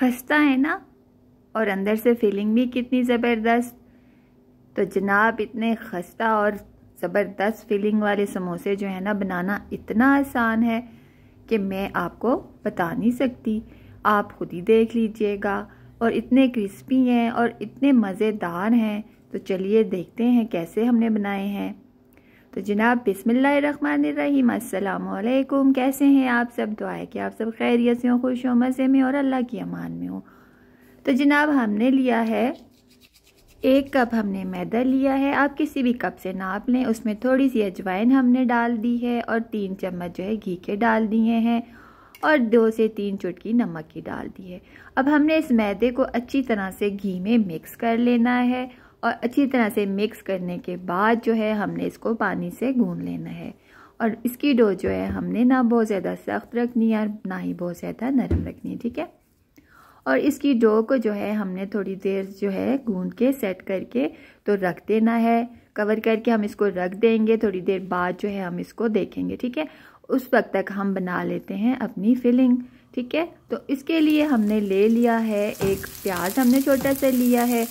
खस्ता है ना और अंदर से फीलिंग भी कितनी ज़बरदस्त तो जनाब इतने खस्ता और ज़बरदस्त फीलिंग वाले समोसे जो है ना बनाना इतना आसान है कि मैं आपको बता नहीं सकती आप खुद ही देख लीजिएगा और इतने क्रिस्पी हैं और इतने मज़ेदार हैं तो चलिए देखते हैं कैसे हमने बनाए हैं तो जनाब बिसमीम अल्लाम कैसे हैं आप सब दुआ है कि आप सब खैरियत से हों खुश हों मज़े में और अल्लाह की अमान में हो तो जनाब हमने लिया है एक कप हमने मैदा लिया है आप किसी भी कप से नाप लें उसमें थोड़ी सी अजवाइन हमने डाल दी है और तीन चम्मच जो है घी के डाल दिए हैं और दो से तीन चुटकी नमक की डाल दी है अब हमने इस मैदे को अच्छी तरह से घी में मिक्स कर लेना है और अच्छी तरह से मिक्स करने के बाद जो है हमने इसको पानी से गून लेना है और इसकी डो जो है हमने ना बहुत ज़्यादा सख्त रखनी है ना ही बहुत ज़्यादा नरम रखनी है ठीक है और इसकी डो को जो है हमने थोड़ी देर जो है गूंद के सेट करके तो रख देना है कवर करके हम इसको रख देंगे थोड़ी देर बाद जो है हम इसको देखेंगे ठीक है उस वक्त तक हम बना लेते हैं अपनी फिलिंग ठीक है तो इसके लिए हमने ले लिया है एक प्याज हमने छोटा सा लिया है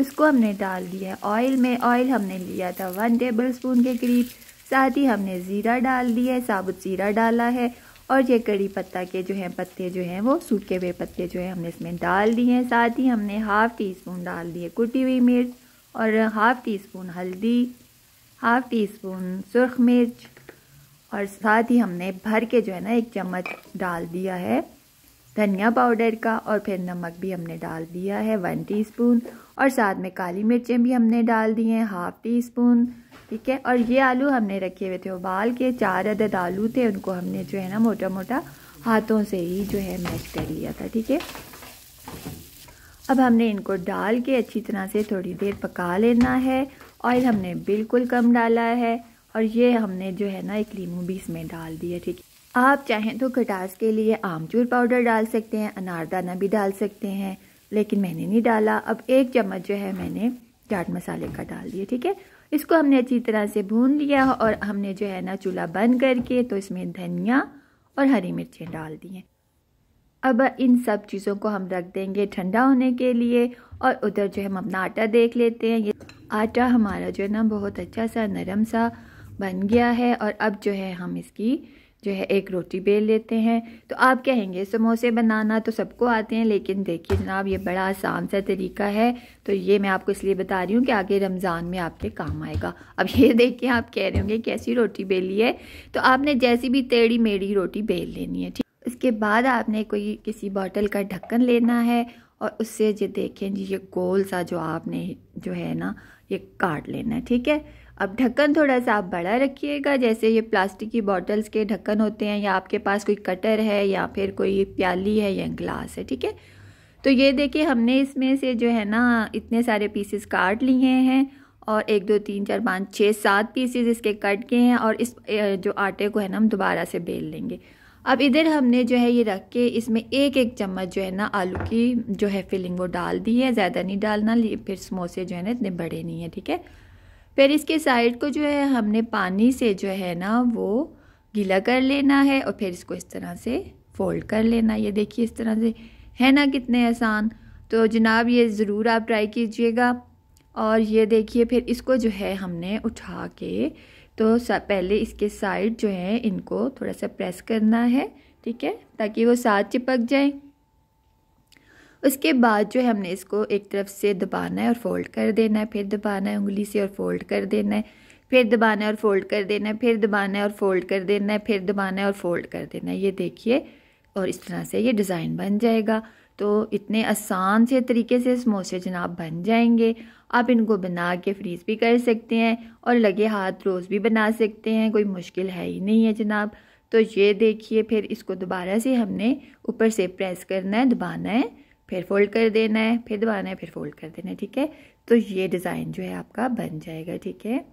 उसको हमने डाल दिया ऑयल में ऑयल हमने लिया था वन टेबल स्पून के करीब साथ ही हमने ज़ीरा डाल दिया है साबुत ज़ीरा डाला है और ये कड़ी पत्ता के जो हैं पत्ते जो हैं वो सूखे हुए पत्ते जो हैं हमने इसमें डाल दिए हैं साथ ही हमने हाफ़ टी स्पून डाल दिए कुटी हुई मिर्च और हाफ़ टी स्पून हल्दी हाफ़ टी स्पून सुरख मिर्च और साथ ही हमने भर के जो है ना एक चम्मच डाल दिया है धनिया पाउडर का और फिर नमक भी हमने डाल दिया है वन टीस्पून और साथ में काली मिर्चें भी हमने डाल दी हैं हाफ टी स्पून ठीक है और ये आलू हमने रखे हुए थे उबाल के चार अदद आलू थे उनको हमने जो है ना मोटा मोटा हाथों से ही जो है मैश कर लिया था ठीक है अब हमने इनको डाल के अच्छी तरह से थोड़ी देर पका लेना है ऑयल हमने बिल्कुल कम डाला है और ये हमने जो है ना एक लीमू भी इसमें डाल दिया ठीक है आप चाहें तो खटास के लिए आमचूर पाउडर डाल सकते हैं अनारदाना भी डाल सकते हैं लेकिन मैंने नहीं डाला अब एक चम्मच जो है मैंने चाट मसाले का डाल दिया ठीक है इसको हमने अच्छी तरह से भून लिया और हमने जो है ना चूल्हा बंद करके तो इसमें धनिया और हरी मिर्चें डाल दी अब इन सब चीज़ों को हम रख देंगे ठंडा होने के लिए और उधर जो है हम अपना आटा देख लेते हैं ये आटा हमारा जो है ना बहुत अच्छा सा नरम सा बन गया है और अब जो है हम इसकी जो है एक रोटी बेल लेते हैं तो आप कहेंगे समोसे बनाना तो सबको आते हैं लेकिन देखिए जनाब ये बड़ा आसान सा तरीका है तो ये मैं आपको इसलिए बता रही हूँ कि आगे रमज़ान में आपके काम आएगा अब ये देखिए आप कह रहे होंगे कैसी रोटी बेली है तो आपने जैसी भी टेढ़ी मेढ़ी रोटी बेल लेनी है ठीक उसके बाद आपने कोई किसी बॉटल का ढक्कन लेना है और उससे ये देखें जी ये गोल सा जो आपने जो है ना ये काट लेना है ठीक है अब ढक्कन थोड़ा सा आप बड़ा रखिएगा जैसे ये प्लास्टिक की बॉटल्स के ढक्कन होते हैं या आपके पास कोई कटर है या फिर कोई प्याली है या ग्लास है ठीक है तो ये देखिए हमने इसमें से जो है ना इतने सारे पीसेस काट लिए हैं और एक दो तीन चार पाँच छः सात पीसेस इसके कट गए हैं और इस जो आटे को है ना हम दोबारा से बेल लेंगे अब इधर हमने जो है ये रख के इसमें एक एक चम्मच जो है ना आलू की जो है फिलिंग वो डाल दी है ज़्यादा नहीं डालना फिर समोसे जो है ना इतने बड़े नहीं है ठीक है फिर इसके साइड को जो है हमने पानी से जो है ना वो गीला कर लेना है और फिर इसको इस तरह से फोल्ड कर लेना ये देखिए इस तरह से है ना कितने आसान तो जनाब ये ज़रूर आप ट्राई कीजिएगा और ये देखिए फिर इसको जो है हमने उठा के तो पहले इसके साइड जो है इनको थोड़ा सा प्रेस करना है ठीक है ताकि वो साथ चिपक जाए उसके बाद जो है हमने इसको एक तरफ से दबाना है और फोल्ड कर देना है फिर दबाना है उंगली से और फोल्ड कर देना है फिर दबाना है और फोल्ड कर देना है फिर दबाना है और फोल्ड कर देना है फिर दबाना है और फोल्ड कर देना है ये देखिए और इस तरह से ये डिज़ाइन बन जाएगा तो इतने आसान से तरीके से समोसे जनाब बन जाएंगे आप इनको बना के फ्रीज़ भी कर सकते हैं और लगे हाथ रोज़ भी बना सकते हैं कोई मुश्किल है ही नहीं है जनाब तो ये देखिए फिर इसको दोबारा से हमने ऊपर से प्रेस करना है दबाना है फिर फोल्ड कर देना है फिर दबाना है फिर फोल्ड कर देना है ठीक है तो ये डिज़ाइन जो है आपका बन जाएगा ठीक है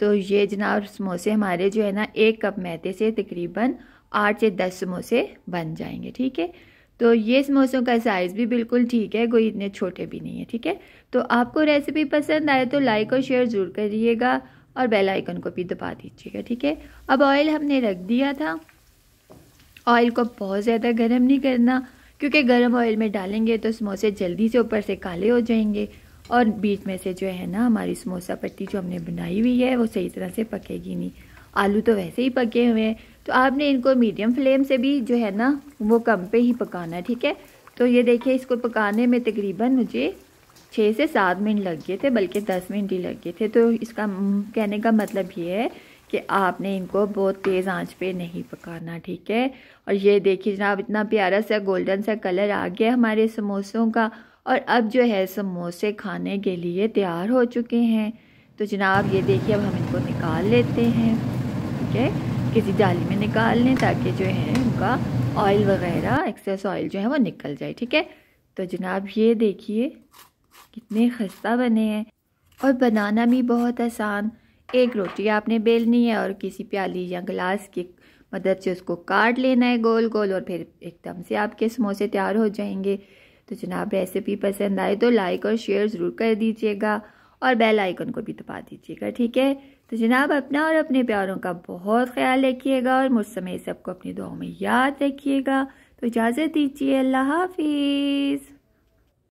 तो ये जनाब समोसे हमारे जो है ना एक कप मैदे से तकरीबन आठ से दस समोसे बन जाएंगे ठीक है तो ये समोसों का साइज़ भी बिल्कुल ठीक है कोई इतने छोटे भी नहीं है ठीक है तो आपको रेसिपी पसंद आए तो लाइक और शेयर ज़रूर करिएगा और बेल आइकन को भी दबा दीजिएगा ठीक है अब ऑयल हमने रख दिया था ऑयल को बहुत ज़्यादा गर्म नहीं करना क्योंकि गर्म ऑयल में डालेंगे तो समोसे जल्दी से ऊपर से काले हो जाएंगे और बीच में से जो है ना हमारी समोसा पट्टी जो हमने बनाई हुई है वो सही तरह से पकेगी नहीं आलू तो वैसे ही पके हुए हैं तो आपने इनको मीडियम फ्लेम से भी जो है ना वो कम पे ही पकाना है ठीक है तो ये देखिए इसको पकाने में तकरीबन मुझे छः से सात मिनट लग गए थे बल्कि दस मिनट ही लग गए थे तो इसका हम्म, कहने का मतलब ये है कि आपने इनको बहुत तेज़ आंच पे नहीं पकाना ठीक है और ये देखिए जनाब इतना प्यारा सा गोल्डन सा कलर आ गया हमारे समोसों का और अब जो है समोसे खाने के लिए तैयार हो चुके हैं तो जनाब ये देखिए अब हम इनको निकाल लेते हैं ठीक है किसी जाली में निकाल लें ताकि जो है उनका ऑयल वगैरह एक्सेस ऑयल जो है वो निकल जाए ठीक है तो जनाब ये देखिए कितने खस्ता बने हैं और बनाना भी बहुत आसान एक रोटी आपने बेलनी है और किसी प्याली या गिलास की मदद से उसको काट लेना है गोल गोल और फिर एकदम से आपके समोसे तैयार हो जाएंगे तो जनाब रेसिपी पसंद आए तो लाइक और शेयर ज़रूर कर दीजिएगा और बेल आइकन को भी दबा दीजिएगा ठीक है तो जनाब अपना और अपने प्यारों का बहुत ख्याल रखिएगा और मुझ समय सबको अपनी दुआओं में याद रखिएगा तो इजाज़त दीजिए अल्लाह हाफिज़